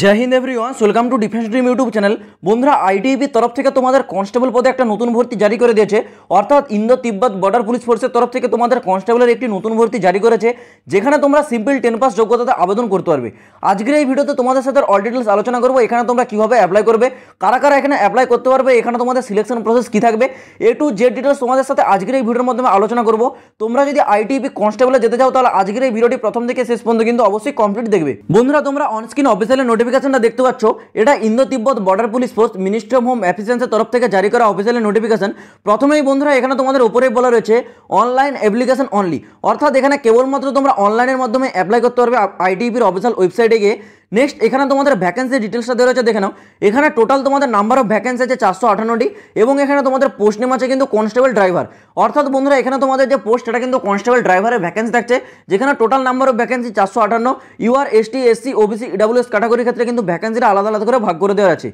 জয় হিন্দ one welcome to defence dream YouTube channel বন্ধুরা আইটিপির e তরফ থেকে তোমাদের কনস্টেবল পদে একটা নতুন ভর্তি জারি করে দিয়েছে অর্থাৎ ইন্দো তিব্বত বর্ডার পুলিশ ফোর্সের তরফ থেকে তোমাদের কনস্টেবলের একটি নতুন ভর্তি জারি করেছে যেখানে তোমরা সিম্পল টেন পাস যোগ্যতাতে আবেদন করতে পারবে আজকের এই ভিডিওতে তোমাদের সাথে অল ডিটেলস আলোচনা করবো এখানে তোমরা কীভাবে অ্যাপ্লাই করবে কারা কারা এখানে অ্যাপ্লাই করতে পারবে এখানে তোমাদের সিলেকশন প্রসেস কী থাকবে এ টু জেড ডিটেলস তোমাদের সাথে আজকের এই ভিডিওর মাধ্যমে আলোচনা করবো তোমরা যদি আইটিইপি কনস্টেবলে e যেতে চাও তাহলে আজকের এই ভিডিওটি প্রথম থেকে শেষ পর্যন্ত কিন্তু অবশ্যই কমপ্লিট দেখবে বন্ধুরা তোমরা অনস্ক্রিন অফিসিয়ালে নোটিফিকেশনটা দেখতে পাচ্ছ এটা Indo Tibet border police post ministry of home অ্যাফিসিয়েন্সের তরফ থেকে জারি করা অফিসিয়াল নোটিফিকেশন প্রথমেই বন্ধুরা এখানে তোমাদের উপরে বলা রয়েছে অনলাইন অ্যাপ্লিকেশন অনলি অর্থাৎ এখানে কেবলমাত্র তোমরা অনলাইনের মাধ্যমে অ্যাপ্লাই করতে পারবে আইটিপির অফিসিয়াল ওয়েবসাইটে গিয়ে নেক্সট এখানে তোমাদের ভ্যাকেন্সি ডিটেলসটা দেওয়া রয়েছে দেখে নাও এখানে টোটাল তোমাদের নাম্বার অফ ভ্যাকেন্সি আছে চারশো আঠান্নটি এবং এখানে তোমাদের পোস্ট নেম আছে কিন্তু কনস্টেবল ড্রাইভার অর্থাৎ বন্ধুরা এখানে তোমাদের যে পোস্ট এটা কিন্তু কনস্টেবল ড্রাইভারের ভ্যাকেন্সি থাকছে যেখানে টোটাল নাম্বার অফ ভ্যাকেন্সি চারশো আটান্ন UR ST SC OBC EWS ক্যাটাগরির ক্ষেত্রে কিন্তু ভ্যাকেন্সিটা আলাদা আলাদা করে ভাগ করে দেওয়া আছে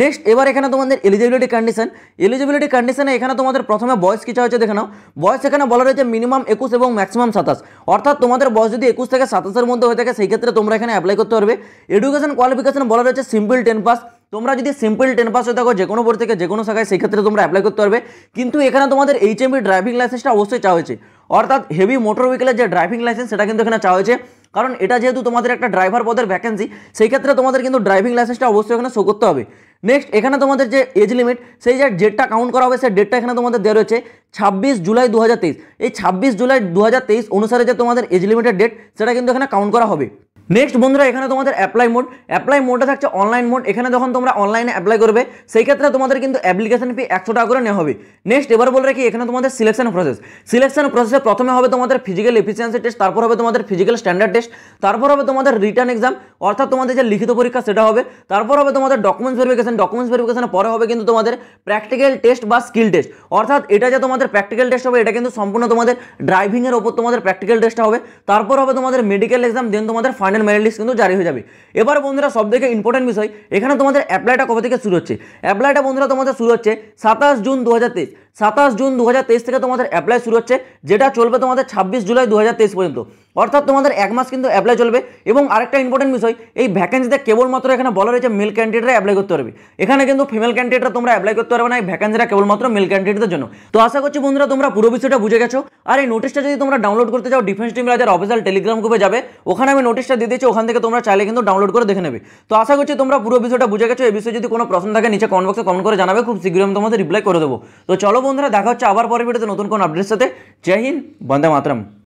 নেক্সট এবার এখানে তোমাদের এলিজিবিলিটি কন্ডিশন এলিজিবিলিটি কন্ডিশনে এখানে তোমাদের প্রথমে বয়স কিছু হয়েছে দেখে নাও বয়স এখানে বলা রয়েছে মিনিমাম একুশ এবং ম্যাক্সিমাম সাতাশ অর্থাৎ তোমাদের বয়স যদি একুশ থেকে সাতাশের মধ্যে হয়ে থাকে সেই ক্ষেত্রে তোমরা এখানে অ্যাপ্লাই করতে পারবে এডুকেশন কোয়ালিফিকেশন বলা রয়েছে সিম্পল টেন পাস তোমরা যদি সিম্পল টেন পাস হয়ে থাকো যে কোনো বোর্ড থেকে যে কোনো শাখায় ক্ষেত্রে তোমরা অ্যাপ্লাই করতে পারবে কিন্তু এখানে তোমাদের এইচ এমবি ড্রাইভিং লাইসেন্সটা অবশ্যই চাওয়া হয়েছে অর্থাৎ হেভি মোটর ভেহিকেলের যে ড্রাইভিং লাইসেন্স সেটা কিন্তু এখানে চাওয়া হয়েছে কারণ এটা যেহেতু তোমাদের একটা ড্রাইভার পদের ভ্যাকেন্সি সেই ক্ষেত্রে তোমাদের কিন্তু ড্রাইভিং লাইসেন্সটা অবশ্যই এখানে শো করতে হবে নেক্সট এখানে তোমাদের যে এজ লিমিট সেই যে ডেটটা কাউন্ট করা হবে সেই ডেটটা এখানে তোমাদের দেওয়া রয়েছে ছাব্বিশ জুলাই দু এই ছাব্বিশ জুলাই দু অনুসারে যে তোমাদের এজ লিমিটের ডেট সেটা কিন্তু এখানে কাউন্ট করা হবে নেক্সট বন্ধুরা এখানে তোমাদের অ্যাপ্লাই মোড অ্যাপ্লাই মোডটা থাকছে অনলাইন মোড এখানে যখন তোমরা অনলাইনে অ্যাপ্লাই করবে সেই ক্ষেত্রে তোমাদের কিন্তু অ্যাপ্লিকেশন ফি একশো টাকা করে নেওয়া হবে নেক্সট এবার বলে রাখি এখানে তোমাদের সিলেকশন প্রসেস সিলেকশন প্রসেসে প্রথমে হবে তোমাদের ফিজিক্যাল এফিসিয়েন্সি টেস্ট তারপর হবে তোমাদের ফিজিক্যাল স্ট্যান্ডার্ড টেস্ট তারপর হবে তোমাদের রিটার্ন এক্সাম অর্থাৎ তোমাদের যে লিখিত পরীক্ষা সেটা হবে তারপর হবে তোমাদের ডকুমেন্টস ভেরিফিকেশন ডকুমেন্টস ভেরিফিকেশনের পরে হবে কিন্তু তোমাদের প্র্যাকটিক্যাল টেস্ট বা স্কিল টেস্ট অর্থাৎ এটা যে তোমাদের প্র্যাকটিক্যাল টেস্ট হবে এটা কিন্তু সম্পূর্ণ তোমাদের ড্রাইভিংয়ের ওপর তোমাদের প্র্যাকটিক্যাল টেস্টটা হবে তারপর হবে তোমাদের মেডিকেল এক্সাম দেন তোমাদের ফাইনাল মেরিট লিস্ট কিন্তু জারি হয়ে যাবে এবার বন্ধুরা সব থেকে ইম্পর্টেন্ট বিষয় এখানে তোমাদের অ্যাপ্লাইটা কবে থেকে শুরু হচ্ছে অ্যাপ্লাইটা বন্ধুরা তোমাদের শুরু হচ্ছে সাতাশ জুন দু সাতাশ জুন দু থেকে তোমাদের অ্যাপ্লাই শুরু হচ্ছে যেটা চলবে তোমাদের ছাব্বিশ জুলাই দু পর্যন্ত অর্থাৎ তোমাদের এক মাস কিন্তু অ্যাপ্লাই চলবে এবং আরেকটা ইম্পর্টেন্ট বিষয় এই ভ্যাকেন্সিতে কেবলমাত্র এখানে বলা রয়েছে মেল ক্যান্ডিডেটরা অ্যাপ্লাই করতে পারবে এখানে কিন্তু ফিমেল ক্যান্ডিডেটরা তোমরা অ্যাপ্লাই করতে পারবে না এই ভ্যাকেন্সিটা কেবলমাত্র মেল ক্যান্ডিডেটদের জন্য তো আশা করছি বন্ধুরা তোমরা পুরো বিষয়টা বুঝে গেছো আর এই নোটিশটা যদি তোমরা ডাউনলোড করতে চাও ডিফেন্স টিম রাজার অফিসিয়াল টেলিগ্রাম গ্রুপে যাবে ওখানে আমি নোটিশটা দিয়ে দিচ্ছি ওখান থেকে তোমরা চাইলে কিন্তু ডাউনলোড করে দেখে নেবে তো আশা করছি তোমরা পুরো বিষয়টা বুঝে গেছো এই বিষয়ে যদি কোনো প্রশ্ন থাকে নিচে কমেন্ট বক্সে কমেন্ট করে জানাবে খুব শীঘ্রই আমি তোমাদের রিপ্লাই করে দেবো তো চলো বন্ধুরা দেখা হচ্ছে আবার পরের ভিডিওতে নতুন কোন আপডেটের সাথে জয় হিন্দ বন্দে মাতরম